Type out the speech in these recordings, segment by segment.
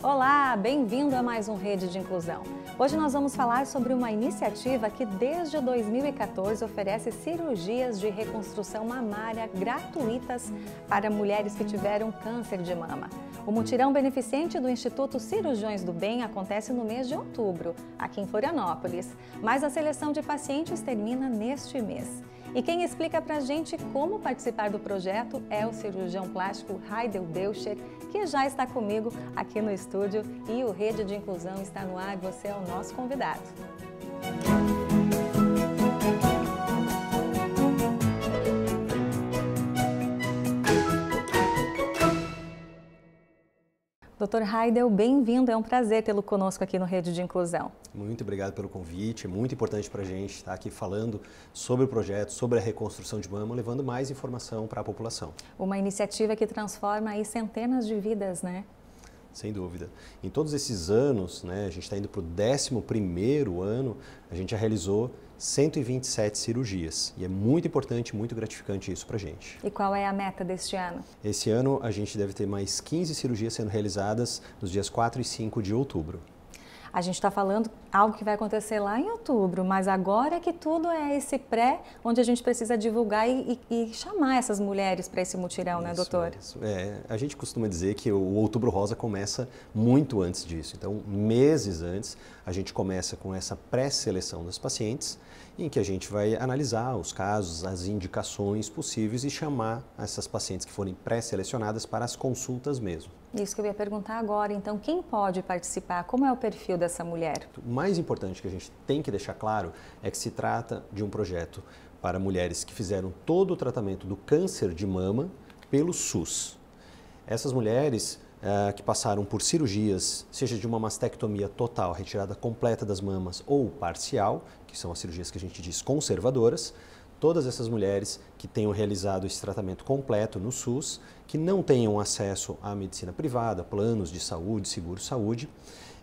Olá, bem-vindo a mais um Rede de Inclusão. Hoje nós vamos falar sobre uma iniciativa que desde 2014 oferece cirurgias de reconstrução mamária gratuitas para mulheres que tiveram câncer de mama. O mutirão beneficente do Instituto Cirurgiões do Bem acontece no mês de outubro, aqui em Florianópolis, mas a seleção de pacientes termina neste mês. E quem explica para a gente como participar do projeto é o cirurgião plástico Heidel Deutscher, que já está comigo aqui no estúdio e o Rede de Inclusão está no ar. Você é o nosso convidado. Doutor Heidel, bem-vindo. É um prazer tê-lo conosco aqui no Rede de Inclusão. Muito obrigado pelo convite. É muito importante para a gente estar tá aqui falando sobre o projeto, sobre a reconstrução de mama, levando mais informação para a população. Uma iniciativa que transforma aí centenas de vidas, né? Sem dúvida. Em todos esses anos, né, a gente está indo para o 11 ano, a gente já realizou 127 cirurgias. E é muito importante, muito gratificante isso para a gente. E qual é a meta deste ano? Esse ano a gente deve ter mais 15 cirurgias sendo realizadas nos dias 4 e 5 de outubro. A gente está falando algo que vai acontecer lá em outubro, mas agora é que tudo é esse pré, onde a gente precisa divulgar e, e, e chamar essas mulheres para esse mutirão, né, isso, né, doutor? Isso. É, a gente costuma dizer que o Outubro Rosa começa muito antes disso. Então, meses antes, a gente começa com essa pré-seleção dos pacientes, em que a gente vai analisar os casos, as indicações possíveis e chamar essas pacientes que forem pré-selecionadas para as consultas mesmo. Isso que eu ia perguntar agora. Então, quem pode participar? Como é o perfil dessa mulher? O mais importante que a gente tem que deixar claro é que se trata de um projeto para mulheres que fizeram todo o tratamento do câncer de mama pelo SUS. Essas mulheres uh, que passaram por cirurgias, seja de uma mastectomia total, retirada completa das mamas, ou parcial, que são as cirurgias que a gente diz conservadoras, todas essas mulheres que tenham realizado esse tratamento completo no SUS, que não tenham acesso à medicina privada, planos de saúde, seguro-saúde,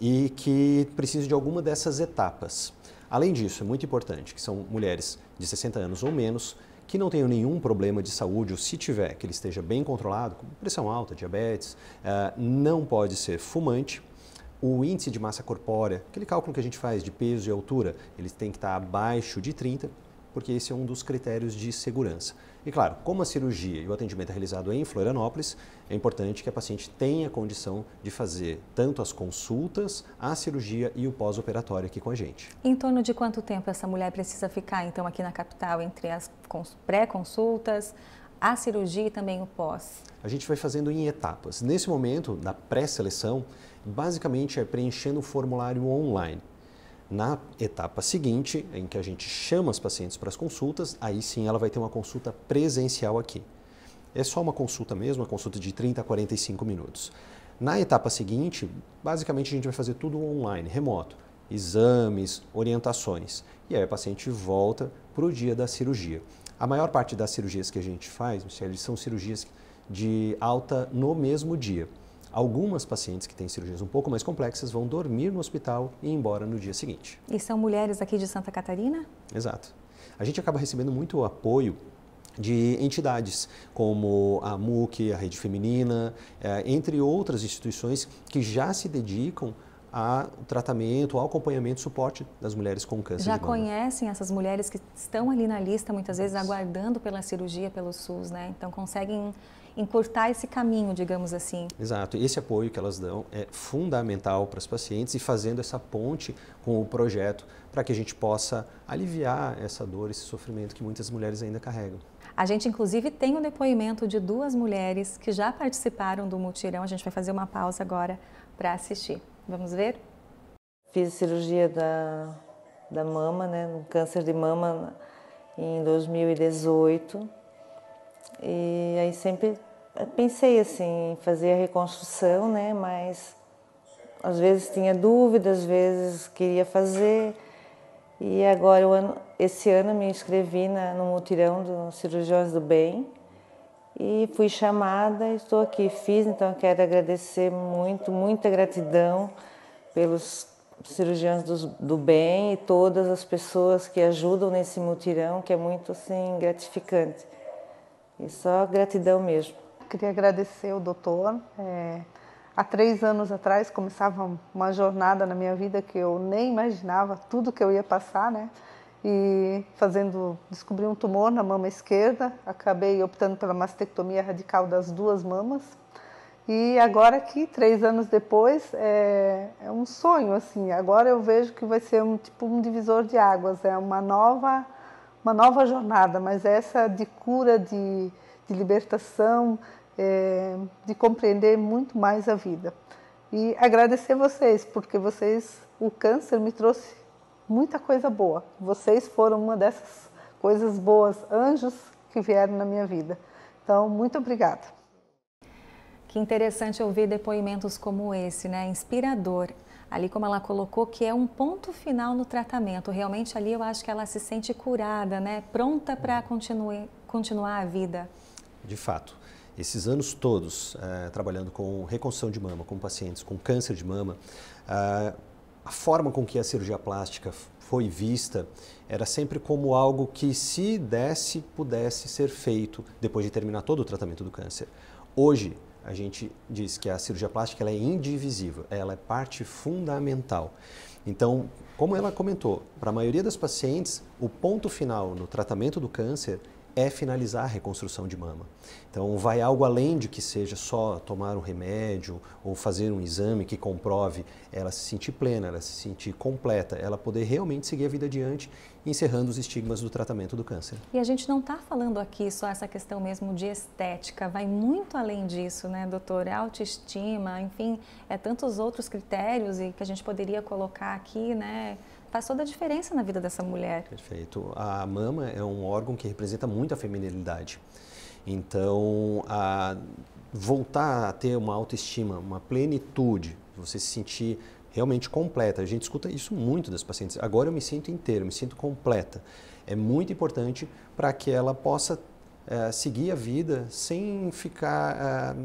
e que precisem de alguma dessas etapas. Além disso, é muito importante que são mulheres de 60 anos ou menos que não tenham nenhum problema de saúde, ou se tiver, que ele esteja bem controlado, pressão alta, diabetes, eh, não pode ser fumante. O índice de massa corpórea, aquele cálculo que a gente faz de peso e altura, ele tem que estar abaixo de 30 porque esse é um dos critérios de segurança. E claro, como a cirurgia e o atendimento é realizado em Florianópolis, é importante que a paciente tenha condição de fazer tanto as consultas, a cirurgia e o pós-operatório aqui com a gente. Em torno de quanto tempo essa mulher precisa ficar, então, aqui na capital, entre as pré-consultas, a cirurgia e também o pós? A gente vai fazendo em etapas. Nesse momento da pré-seleção, basicamente é preenchendo o formulário online. Na etapa seguinte, em que a gente chama os pacientes para as consultas, aí sim ela vai ter uma consulta presencial aqui. É só uma consulta mesmo, uma consulta de 30 a 45 minutos. Na etapa seguinte, basicamente a gente vai fazer tudo online, remoto. Exames, orientações. E aí o paciente volta para o dia da cirurgia. A maior parte das cirurgias que a gente faz, Michelle, são cirurgias de alta no mesmo dia. Algumas pacientes que têm cirurgias um pouco mais complexas vão dormir no hospital e ir embora no dia seguinte. E são mulheres aqui de Santa Catarina? Exato. A gente acaba recebendo muito apoio de entidades como a MUC, a Rede Feminina, eh, entre outras instituições que já se dedicam ao tratamento, ao acompanhamento, suporte das mulheres com câncer. Já conhecem essas mulheres que estão ali na lista, muitas vezes aguardando pela cirurgia pelo SUS, né? Então conseguem encurtar esse caminho, digamos assim. Exato. Esse apoio que elas dão é fundamental para as pacientes e fazendo essa ponte com o projeto para que a gente possa aliviar essa dor, esse sofrimento que muitas mulheres ainda carregam. A gente, inclusive, tem o um depoimento de duas mulheres que já participaram do mutirão. A gente vai fazer uma pausa agora para assistir. Vamos ver? Fiz cirurgia da, da mama, né, no câncer de mama em 2018. E aí sempre pensei assim, em fazer a reconstrução, né? Mas às vezes tinha dúvida, às vezes queria fazer. E agora, ano, esse ano, me inscrevi na, no mutirão dos Cirurgiões do Bem e fui chamada estou aqui. Fiz, então quero agradecer muito, muita gratidão pelos cirurgiões do, do bem e todas as pessoas que ajudam nesse mutirão, que é muito assim gratificante. E só gratidão mesmo. Queria agradecer o doutor. É, há três anos atrás começava uma jornada na minha vida que eu nem imaginava tudo que eu ia passar, né? E fazendo, descobri um tumor na mama esquerda, acabei optando pela mastectomia radical das duas mamas. E agora aqui, três anos depois, é, é um sonho assim. Agora eu vejo que vai ser um tipo um divisor de águas, é uma nova, uma nova jornada. Mas essa de cura de de libertação, é, de compreender muito mais a vida. E agradecer vocês, porque vocês, o câncer me trouxe muita coisa boa. Vocês foram uma dessas coisas boas, anjos que vieram na minha vida. Então, muito obrigada. Que interessante ouvir depoimentos como esse, né? Inspirador. Ali como ela colocou que é um ponto final no tratamento. Realmente ali eu acho que ela se sente curada, né? Pronta para continuar a vida de fato, esses anos todos eh, trabalhando com reconstrução de mama, com pacientes com câncer de mama, eh, a forma com que a cirurgia plástica foi vista era sempre como algo que, se desse, pudesse ser feito depois de terminar todo o tratamento do câncer. Hoje, a gente diz que a cirurgia plástica ela é indivisível, ela é parte fundamental. Então, como ela comentou, para a maioria das pacientes, o ponto final no tratamento do câncer é finalizar a reconstrução de mama. Então, vai algo além de que seja só tomar um remédio ou fazer um exame que comprove ela se sentir plena, ela se sentir completa, ela poder realmente seguir a vida adiante encerrando os estigmas do tratamento do câncer. E a gente não está falando aqui só essa questão mesmo de estética, vai muito além disso, né, doutor? Autoestima, enfim, é tantos outros critérios e que a gente poderia colocar aqui, né? faz toda a diferença na vida dessa mulher. Perfeito. A mama é um órgão que representa muito a feminilidade. Então, a voltar a ter uma autoestima, uma plenitude, você se sentir realmente completa. A gente escuta isso muito das pacientes. Agora eu me sinto inteira, me sinto completa. É muito importante para que ela possa eh, seguir a vida sem ficar eh,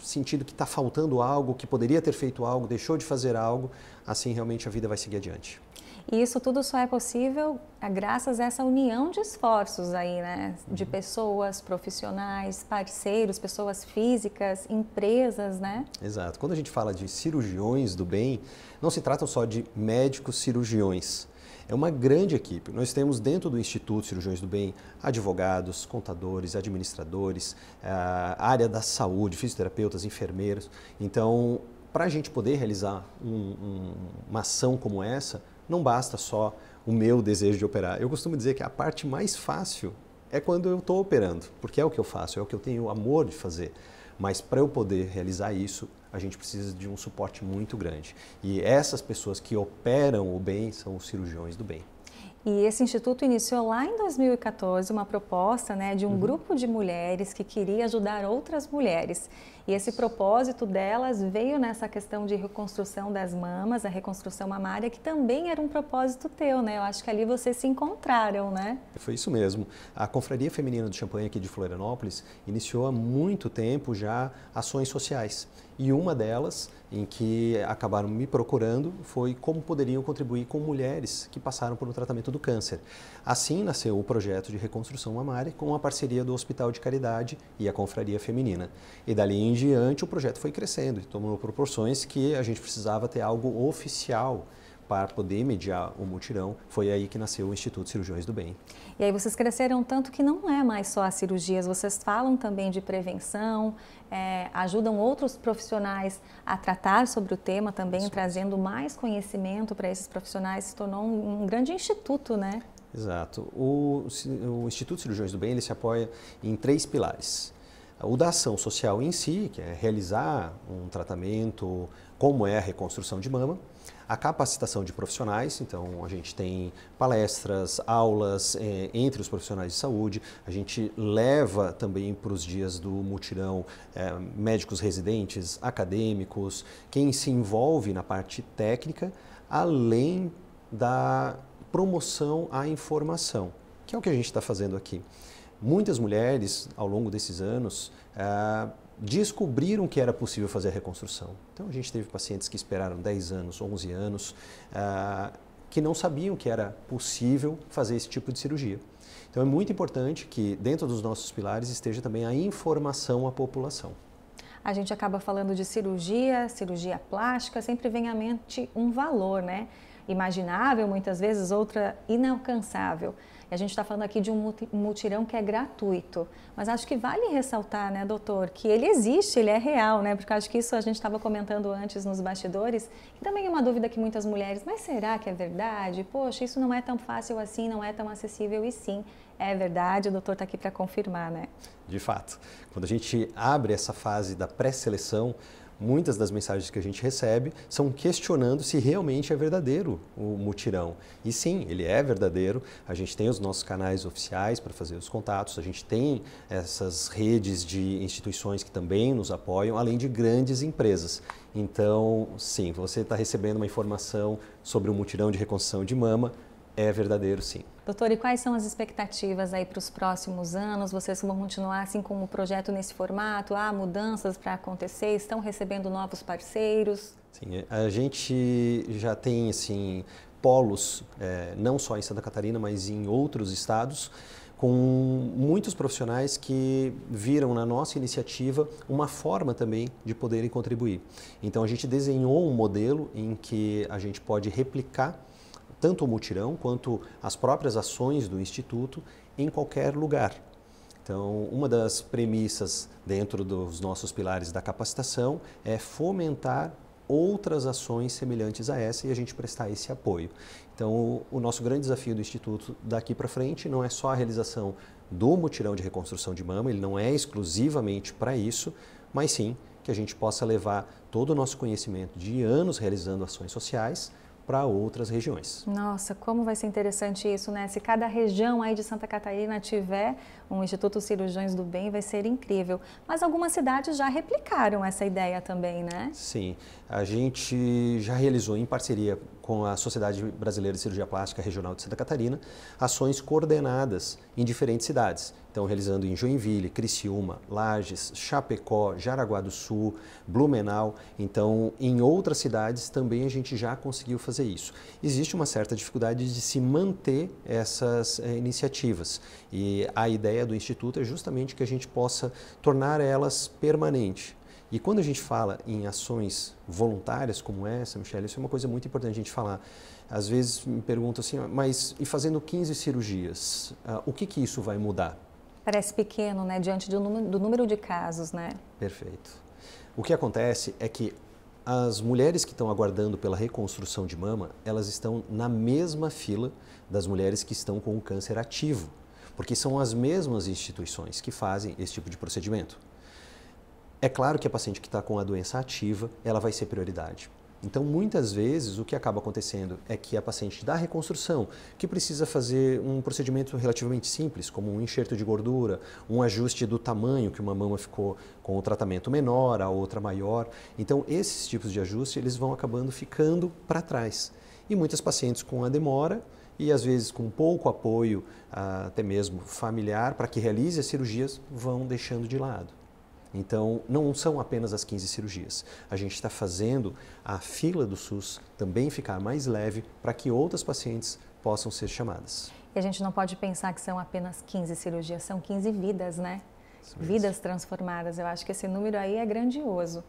sentindo que está faltando algo, que poderia ter feito algo, deixou de fazer algo. Assim realmente a vida vai seguir adiante. E isso tudo só é possível é graças a essa união de esforços aí, né? De uhum. pessoas, profissionais, parceiros, pessoas físicas, empresas, né? Exato. Quando a gente fala de cirurgiões do bem, não se tratam só de médicos cirurgiões. É uma grande equipe. Nós temos dentro do Instituto Cirurgiões do Bem advogados, contadores, administradores, ah, área da saúde, fisioterapeutas, enfermeiros. Então, para a gente poder realizar um, um, uma ação como essa, não basta só o meu desejo de operar. Eu costumo dizer que a parte mais fácil é quando eu estou operando, porque é o que eu faço, é o que eu tenho amor de fazer. Mas para eu poder realizar isso, a gente precisa de um suporte muito grande. E essas pessoas que operam o bem são os cirurgiões do bem. E esse instituto iniciou lá em 2014 uma proposta né, de um uhum. grupo de mulheres que queria ajudar outras mulheres. E esse propósito delas veio nessa questão de reconstrução das mamas, a reconstrução mamária, que também era um propósito teu, né? Eu acho que ali vocês se encontraram, né? Foi isso mesmo. A Confraria Feminina do Champanhe aqui de Florianópolis iniciou há muito tempo já ações sociais. E uma delas, em que acabaram me procurando, foi como poderiam contribuir com mulheres que passaram por um tratamento do câncer. Assim nasceu o projeto de reconstrução mamária com a parceria do Hospital de Caridade e a Confraria Feminina. E dali em diante, o projeto foi crescendo e tomou proporções que a gente precisava ter algo oficial para poder mediar o mutirão Foi aí que nasceu o Instituto Cirurgiões do Bem. E aí vocês cresceram tanto que não é mais só as cirurgias, vocês falam também de prevenção, é, ajudam outros profissionais a tratar sobre o tema também, trazendo mais conhecimento para esses profissionais. Se tornou um, um grande instituto, né? Exato. O, o Instituto Cirurgiões do Bem ele se apoia em três pilares. O da ação social em si, que é realizar um tratamento, como é a reconstrução de mama, a capacitação de profissionais, então a gente tem palestras, aulas é, entre os profissionais de saúde, a gente leva também para os dias do mutirão é, médicos residentes, acadêmicos, quem se envolve na parte técnica, além da promoção à informação, que é o que a gente está fazendo aqui. Muitas mulheres, ao longo desses anos, ah, descobriram que era possível fazer a reconstrução. Então, a gente teve pacientes que esperaram 10 anos, 11 anos, ah, que não sabiam que era possível fazer esse tipo de cirurgia. Então, é muito importante que, dentro dos nossos pilares, esteja também a informação à população. A gente acaba falando de cirurgia, cirurgia plástica, sempre vem à mente um valor, né? Imaginável, muitas vezes, outra inalcançável. E a gente está falando aqui de um mutirão que é gratuito. Mas acho que vale ressaltar, né, doutor, que ele existe, ele é real, né? Porque acho que isso a gente estava comentando antes nos bastidores, E também é uma dúvida que muitas mulheres, mas será que é verdade? Poxa, isso não é tão fácil assim, não é tão acessível, e sim, é verdade, o doutor está aqui para confirmar, né? De fato. Quando a gente abre essa fase da pré-seleção, muitas das mensagens que a gente recebe são questionando se realmente é verdadeiro o mutirão. E sim, ele é verdadeiro. A gente tem os nossos canais oficiais para fazer os contatos, a gente tem essas redes de instituições que também nos apoiam, além de grandes empresas. Então, sim, você está recebendo uma informação sobre o mutirão de reconstrução de mama, é verdadeiro sim. Doutor, e quais são as expectativas aí para os próximos anos? Vocês vão continuar assim com o projeto nesse formato? Há mudanças para acontecer? Estão recebendo novos parceiros? Sim, a gente já tem assim polos, é, não só em Santa Catarina, mas em outros estados, com muitos profissionais que viram na nossa iniciativa uma forma também de poderem contribuir. Então a gente desenhou um modelo em que a gente pode replicar tanto o mutirão quanto as próprias ações do Instituto em qualquer lugar. Então, uma das premissas dentro dos nossos pilares da capacitação é fomentar outras ações semelhantes a essa e a gente prestar esse apoio. Então, o, nosso grande desafio do Instituto daqui para frente não é só a realização do mutirão de reconstrução de mama, ele não é exclusivamente para isso, mas sim que a gente possa levar todo o nosso conhecimento de anos realizando ações sociais para outras regiões. Nossa, como vai ser interessante isso, né? Se cada região aí de Santa Catarina tiver um Instituto Cirurgiões do Bem, vai ser incrível. Mas algumas cidades já replicaram essa ideia também, né? Sim, a gente já realizou em parceria com a Sociedade Brasileira de Cirurgia Plástica Regional de Santa Catarina, ações coordenadas em diferentes cidades. Então, realizando em Joinville, Criciúma, Lages, Chapecó, Jaraguá do Sul, Blumenau. Então, em outras cidades também a gente já conseguiu fazer isso. Existe uma certa dificuldade de se manter essas eh, iniciativas. E a ideia do Instituto é justamente que a gente possa tornar elas permanentes. E quando a gente fala em ações voluntárias como essa, Michelle, isso é uma coisa muito importante a gente falar. Às vezes me perguntam assim, ah, mas e fazendo 15 cirurgias, uh, o que, que isso vai mudar? Parece pequeno, né? Diante do número, do número de casos, né? Perfeito. O que acontece é que as mulheres que estão aguardando pela reconstrução de mama, elas estão na mesma fila das mulheres que estão com o câncer ativo, porque são as mesmas instituições que fazem esse tipo de procedimento. É claro que a paciente que está com a doença ativa, ela vai ser prioridade. Então, muitas vezes, o que acaba acontecendo é que a paciente da reconstrução, que precisa fazer um procedimento relativamente simples, como um enxerto de gordura, um ajuste do tamanho que uma mama ficou com o tratamento menor, a outra maior. Então, esses tipos de ajuste, eles vão acabando ficando para trás. E muitas pacientes com a demora e, às vezes, com pouco apoio, ah, até mesmo familiar, para que realize as cirurgias, vão deixando de lado. Então, não são apenas as 15 cirurgias. A gente está fazendo a fila do SUS também ficar mais leve para que outras pacientes possam ser chamadas. E a gente não pode pensar que são apenas 15 cirurgias, são 15 vidas, né? vidas transformadas. Eu acho que esse número aí é grandioso.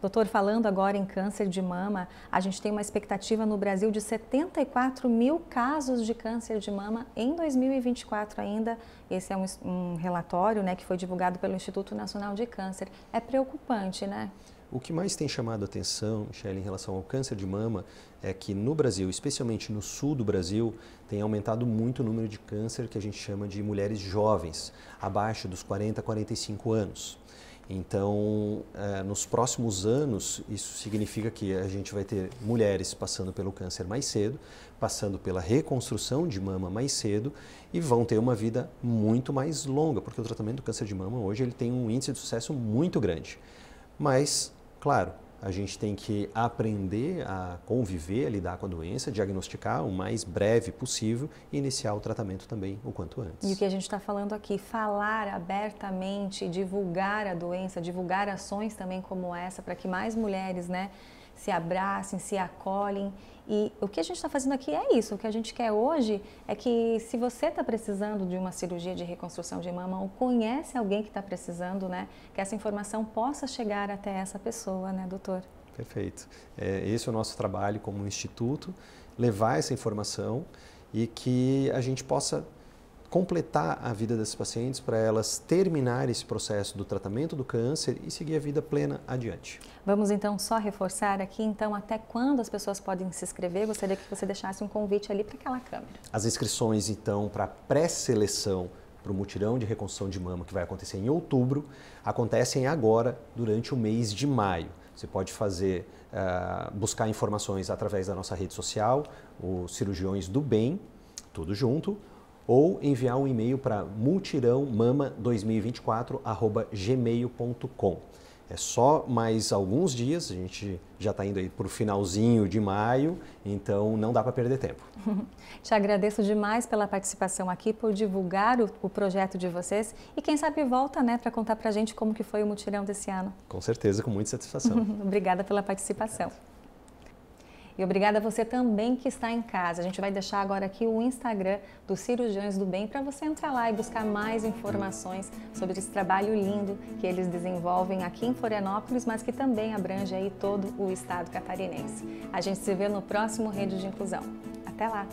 Doutor, falando agora em câncer de mama, a gente tem uma expectativa no Brasil de 74 mil casos de câncer de mama em 2024 ainda. Esse é um, um relatório né, que foi divulgado pelo Instituto Nacional de Câncer. É preocupante, né? O que mais tem chamado a atenção, Michelle, em relação ao câncer de mama é que no Brasil, especialmente no sul do Brasil, tem aumentado muito o número de câncer que a gente chama de mulheres jovens, abaixo dos 40, 45 anos. Então, é, nos próximos anos, isso significa que a gente vai ter mulheres passando pelo câncer mais cedo, passando pela reconstrução de mama mais cedo e vão ter uma vida muito mais longa, porque o tratamento do câncer de mama hoje ele tem um índice de sucesso muito grande. Mas Claro, a gente tem que aprender a conviver, a lidar com a doença, diagnosticar o mais breve possível e iniciar o tratamento também o quanto antes. E o que a gente está falando aqui, falar abertamente, divulgar a doença, divulgar ações também como essa para que mais mulheres, né, se abracem, se acolhem. E o que a gente está fazendo aqui é isso. O que a gente quer hoje é que, se você está precisando de uma cirurgia de reconstrução de mama ou conhece alguém que está precisando, né, que essa informação possa chegar até essa pessoa, né, doutor? Perfeito. É, esse é o nosso trabalho como instituto levar essa informação e que a gente possa completar a vida desses pacientes para elas terminar esse processo do tratamento do câncer e seguir a vida plena adiante. Vamos então só reforçar aqui então até quando as pessoas podem se inscrever? Gostaria que você deixasse um convite ali para aquela câmera. As inscrições então para pré-seleção para o mutirão de reconstrução de mama que vai acontecer em outubro acontecem agora durante o mês de maio. Você pode fazer, uh, buscar informações através da nossa rede social, o Cirurgiões do Bem, tudo junto, ou enviar um e-mail para multirãomama2024@gmail.com. É só mais alguns dias, a gente já está indo aí para o finalzinho de maio, então não dá para perder tempo. Te agradeço demais pela participação aqui, por divulgar o, o projeto de vocês e quem sabe volta né, para contar para a gente como que foi o mutirão desse ano. Com certeza, com muita satisfação. Obrigada pela participação. E obrigada a você também que está em casa. A gente vai deixar agora aqui o Instagram do Cirurgiões do Bem para você entrar lá e buscar mais informações sobre esse trabalho lindo que eles desenvolvem aqui em Florianópolis, mas que também abrange aí todo o estado catarinense. A gente se vê no próximo Rede de Inclusão. Até lá!